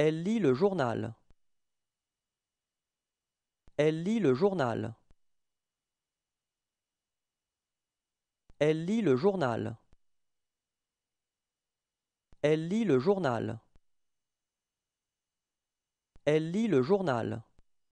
Elle lit le journal. Elle lit le journal. Elle lit le journal. Elle lit le journal. Elle lit le journal.